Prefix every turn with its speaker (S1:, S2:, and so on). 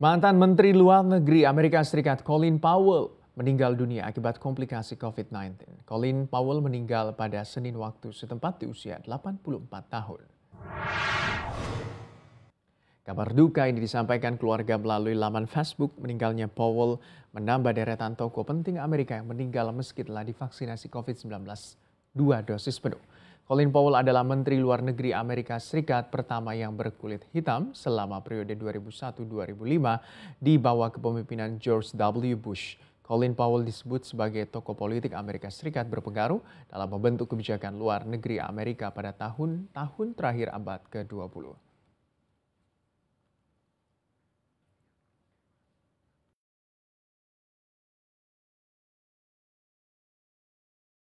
S1: Mantan Menteri Luar Negeri Amerika Serikat Colin Powell meninggal dunia akibat komplikasi COVID-19. Colin Powell meninggal pada Senin waktu setempat di usia 84 tahun. Kabar duka ini disampaikan keluarga melalui laman Facebook meninggalnya Powell menambah deretan tokoh penting Amerika yang meninggal meski telah divaksinasi COVID-19 dua dosis penuh. Colin Powell adalah Menteri Luar Negeri Amerika Serikat pertama yang berkulit hitam selama periode 2001-2005 di bawah kepemimpinan George W. Bush. Colin Powell disebut sebagai tokoh politik Amerika Serikat berpengaruh dalam membentuk kebijakan luar negeri Amerika pada tahun-tahun terakhir abad ke-20.